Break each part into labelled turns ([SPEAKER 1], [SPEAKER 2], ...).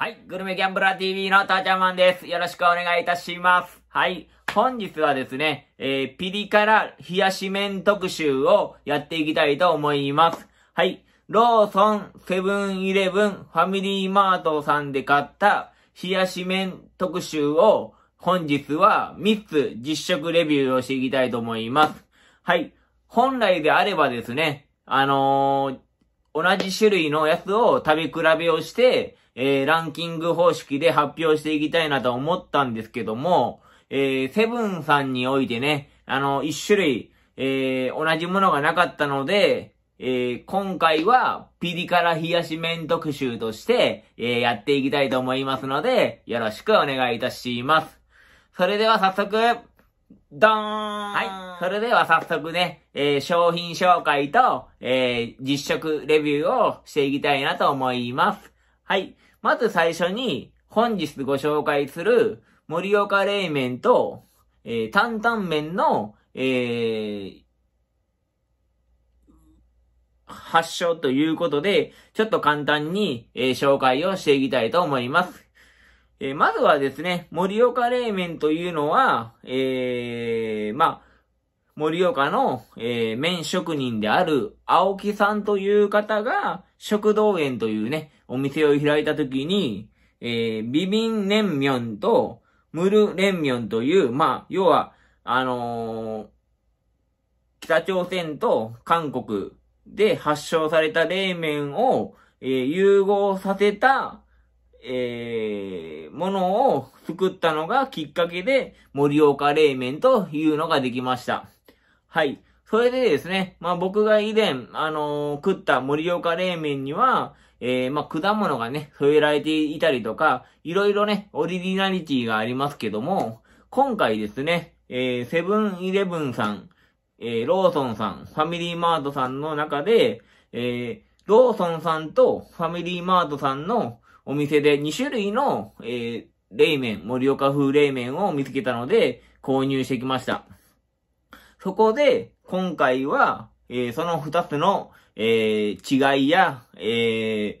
[SPEAKER 1] はい、グルメギャンブラー TV のたーちゃんマンです。よろしくお願いいたします。はい、本日はですね、えー、ピリ辛冷やし麺特集をやっていきたいと思います。はい、ローソン、セブンイレブン、ファミリーマートさんで買った冷やし麺特集を本日は3つ実食レビューをしていきたいと思います。はい、本来であればですね、あのー、同じ種類のやつを食べ比べをして、えー、ランキング方式で発表していきたいなと思ったんですけども、えー、セブンさんにおいてね、あの、一種類、えー、同じものがなかったので、えー、今回はピリ辛冷やし麺特集として、えー、やっていきたいと思いますので、よろしくお願いいたします。それでは早速、ドーンはい。それでは早速ね、えー、商品紹介と、えー、実食レビューをしていきたいなと思います。はい。まず最初に、本日ご紹介する、盛岡冷麺と、えー、担々麺の、えー、発祥ということで、ちょっと簡単に、えー、紹介をしていきたいと思います。えー、まずはですね、盛岡冷麺というのは、えー、まあ、盛岡の、えー、麺職人である青木さんという方が、食堂園というね、お店を開いた時に、えー、ビビンネンミョンとムルレンミョンという、まあ、要は、あのー、北朝鮮と韓国で発祥された冷麺を、えー、融合させた、えー、ものを作ったのがきっかけで、盛岡冷麺というのができました。はい。それでですね、まあ僕が以前、あのー、食った盛岡冷麺には、えー、まあ果物がね、添えられていたりとか、いろいろね、オリジナリティがありますけども、今回ですね、えー、セブンイレブンさん、えー、ローソンさん、ファミリーマートさんの中で、えー、ローソンさんとファミリーマートさんのお店で2種類の、えー、冷麺、盛岡風冷麺を見つけたので、購入してきました。そこで、今回は、えー、その二つの、えー、違いや、えー、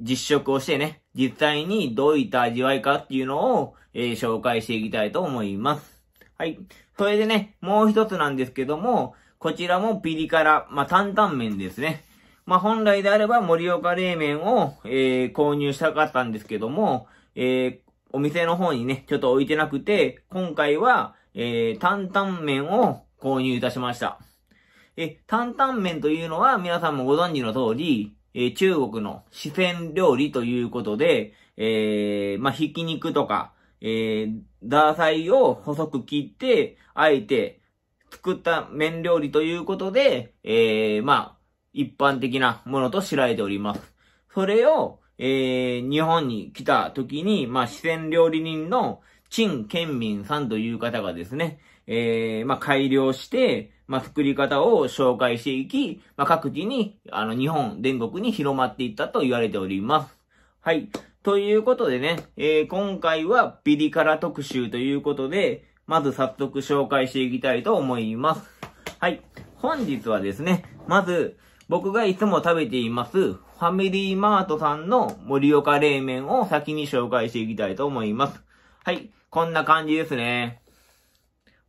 [SPEAKER 1] 実食をしてね、実際にどういった味わいかっていうのを、え紹介していきたいと思います。はい。それでね、もう一つなんですけども、こちらもピリ辛、まあ、担々麺ですね。まあ、本来であれば盛岡冷麺を、え購入したかったんですけども、えお店の方にね、ちょっと置いてなくて、今回は、え担々麺を、購入いたしました。え、担々麺というのは皆さんもご存知の通り、え中国の四川料理ということで、えー、まあ、ひき肉とか、えー、ーサイを細く切って、あえて作った麺料理ということで、えー、まあ、一般的なものと知られております。それを、えー、日本に来た時に、まあ、四川料理人の、陳健民さんという方がですね、えー、まあ、改良して、まあ、作り方を紹介していき、まあ、各地に、あの、日本、全国に広まっていったと言われております。はい。ということでね、えー、今回はピリ辛特集ということで、まず早速紹介していきたいと思います。はい。本日はですね、まず、僕がいつも食べています、ファミリーマートさんの盛岡冷麺を先に紹介していきたいと思います。はい。こんな感じですね。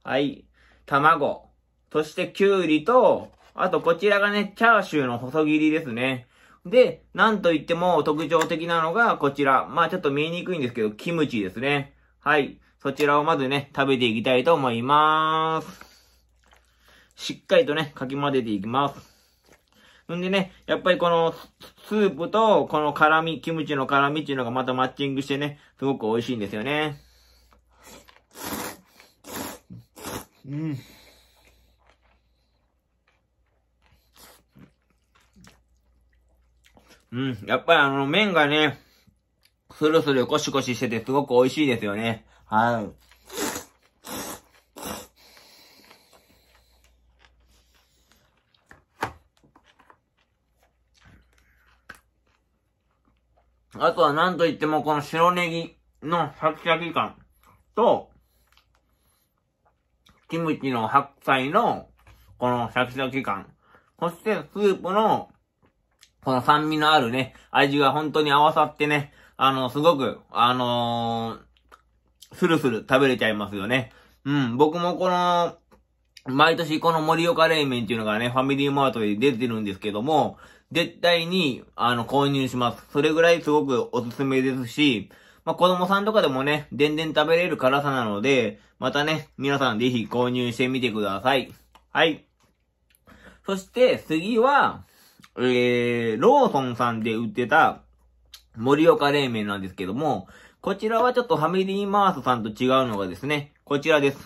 [SPEAKER 1] はい。卵。そしてきゅうりと、あとこちらがね、チャーシューの細切りですね。で、なんといっても特徴的なのがこちら。まあちょっと見えにくいんですけど、キムチですね。はい。そちらをまずね、食べていきたいと思いまーす。しっかりとね、かき混ぜていきます。んでね、やっぱりこのスープとこの辛味、キムチの辛味っていうのがまたマッチングしてね、すごく美味しいんですよね。うん。うん。やっぱりあの、麺がね、スルスルコシコシしててすごく美味しいですよね。はい。あとは何と言ってもこの白ネギのシャキシャキ感と、キムチの白菜の、このシャキシャキ感。そして、スープの、この酸味のあるね、味が本当に合わさってね、あの、すごく、あのー、スルスル食べれちゃいますよね。うん、僕もこの、毎年この盛岡冷麺っていうのがね、ファミリーマートで出てるんですけども、絶対に、あの、購入します。それぐらいすごくおすすめですし、まあ、子供さんとかでもね、全然食べれる辛さなので、またね、皆さんぜひ購入してみてください。はい。そして、次は、えー、ローソンさんで売ってた、盛岡冷麺なんですけども、こちらはちょっとファミリーマートさんと違うのがですね、こちらです。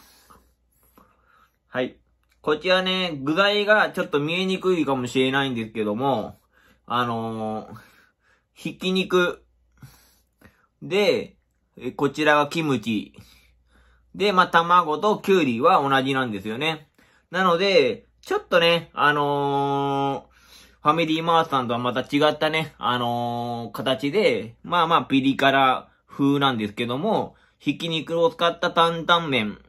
[SPEAKER 1] はい。こちらね、具材がちょっと見えにくいかもしれないんですけども、あのー、ひき肉、で、こちらがキムチ。で、まあ、卵とキュウリは同じなんですよね。なので、ちょっとね、あのー、ファミリーマートさんとはまた違ったね、あのー、形で、まあまあピリ辛風なんですけども、ひき肉を使った担々麺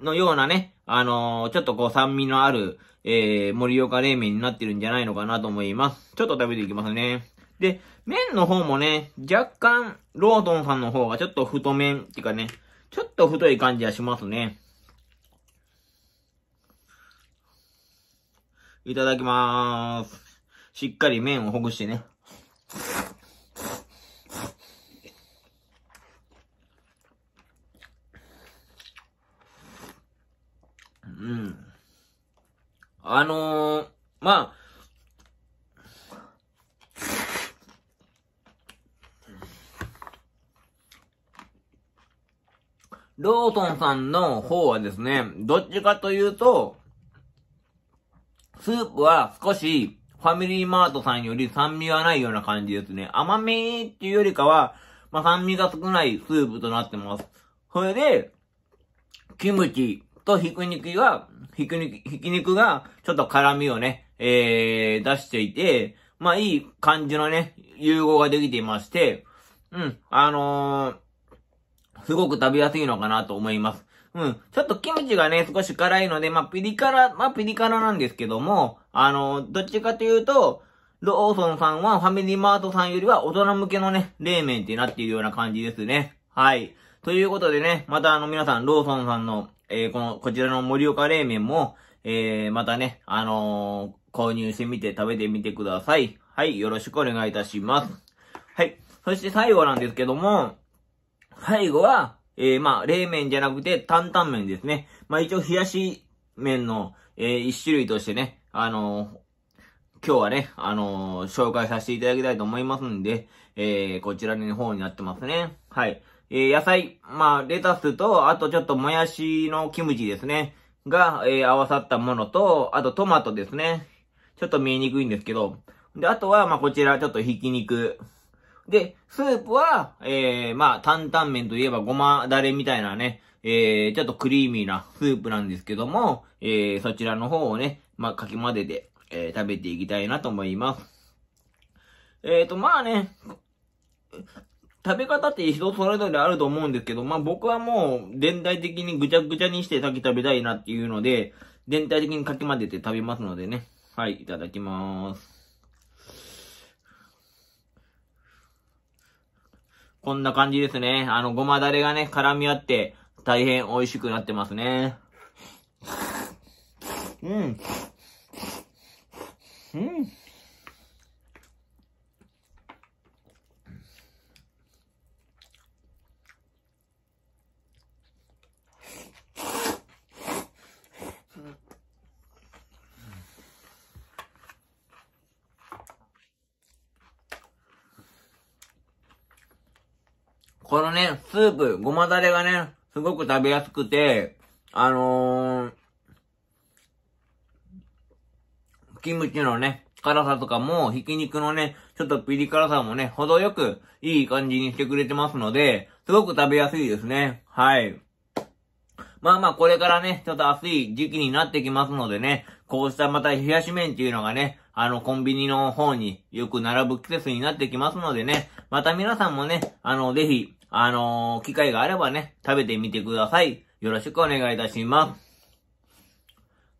[SPEAKER 1] のようなね、あのー、ちょっとこう酸味のある、えー、盛岡冷麺になってるんじゃないのかなと思います。ちょっと食べていきますね。で、麺の方もね、若干、ロードンさんの方がちょっと太麺っていうかね、ちょっと太い感じはしますね。いただきまーす。しっかり麺をほぐしてね。うん。あのー、まあ、トンさんの方はですね、どっちかというと、スープは少しファミリーマートさんより酸味がないような感じですね。甘みっていうよりかは、まあ、酸味が少ないスープとなってます。それで、キムチとひく肉が、ひく肉、ひき肉がちょっと辛みをね、えー、出していて、まあいい感じのね、融合ができていまして、うん、あのーすごく食べやすいのかなと思います。うん。ちょっとキムチがね、少し辛いので、まあ、ピリ辛、まあ、ピリ辛なんですけども、あの、どっちかというと、ローソンさんはファミリーマートさんよりは大人向けのね、冷麺ってなっているような感じですね。はい。ということでね、またあの皆さん、ローソンさんの、えー、この、こちらの盛岡冷麺も、えー、またね、あのー、購入してみて食べてみてください。はい、よろしくお願いいたします。はい。そして最後なんですけども、最後は、えー、まあ、冷麺じゃなくて、担々麺ですね。まあ、一応、冷やし麺の、えー、一種類としてね、あのー、今日はね、あの紹介させていただきたいと思いますんで、えこちらの方になってますね。はい。え野菜、まあ、レタスと、あとちょっともやしのキムチですね。が、え合わさったものと、あとトマトですね。ちょっと見えにくいんですけど。で、あとは、まあ、こちら、ちょっとひき肉。で、スープは、えー、まあ、担々麺といえばごまだれみたいなね、えー、ちょっとクリーミーなスープなんですけども、えー、そちらの方をね、まあ、かき混ぜて、えー、食べていきたいなと思います。えーと、まあね、食べ方って人それぞれあると思うんですけど、まあ僕はもう全体的にぐちゃぐちゃにして先食べたいなっていうので、全体的にかき混ぜて食べますのでね。はい、いただきます。こんな感じですね。あの、ごまだれがね、絡み合って、大変美味しくなってますね。うん。うん。このね、スープ、ごまだれがね、すごく食べやすくて、あのー、キムチのね、辛さとかも、ひき肉のね、ちょっとピリ辛さもね、程よくいい感じにしてくれてますので、すごく食べやすいですね。はい。まあまあこれからね、ちょっと暑い時期になってきますのでね、こうしたまた冷やし麺っていうのがね、あのコンビニの方によく並ぶ季節になってきますのでね、また皆さんもね、あの、ぜひ、あのー、機会があればね、食べてみてください。よろしくお願いいたします。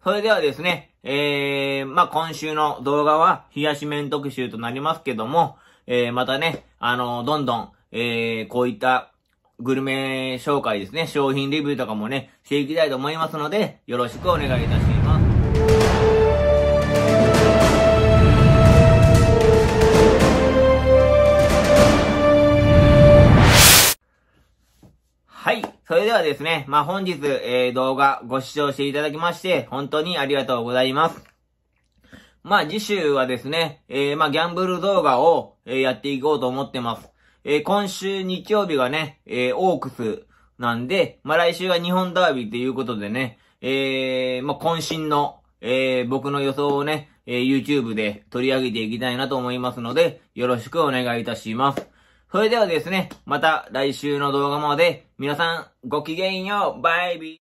[SPEAKER 1] それではですね、えー、まあ、今週の動画は、冷やし麺特集となりますけども、えー、またね、あのー、どんどん、えー、こういったグルメ紹介ですね、商品レビューとかもね、していきたいと思いますので、よろしくお願いいたします。それではですね、まあ、本日、えー、動画ご視聴していただきまして、本当にありがとうございます。まあ、次週はですね、えー、まあ、ギャンブル動画を、えー、やっていこうと思ってます。えー、今週日曜日がね、えー、オークスなんで、まあ、来週が日本ダービーということでね、えー、まあ、渾身の、えー、僕の予想をね、えー、YouTube で取り上げていきたいなと思いますので、よろしくお願いいたします。それではですね、また来週の動画まで皆さんごきげんよう。バイビー。